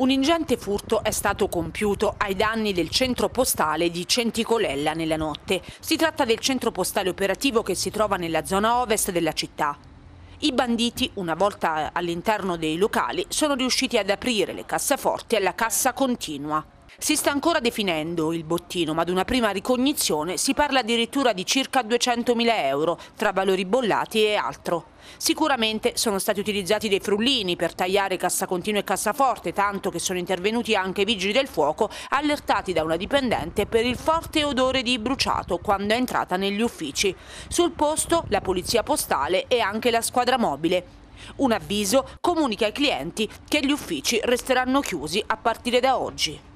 Un ingente furto è stato compiuto ai danni del centro postale di Centicolella nella notte. Si tratta del centro postale operativo che si trova nella zona ovest della città. I banditi, una volta all'interno dei locali, sono riusciti ad aprire le cassaforti alla cassa continua. Si sta ancora definendo il bottino, ma ad una prima ricognizione si parla addirittura di circa 200.000 euro tra valori bollati e altro. Sicuramente sono stati utilizzati dei frullini per tagliare cassa continua e cassaforte, tanto che sono intervenuti anche i vigili del fuoco allertati da una dipendente per il forte odore di bruciato quando è entrata negli uffici. Sul posto la polizia postale e anche la squadra mobile. Un avviso comunica ai clienti che gli uffici resteranno chiusi a partire da oggi.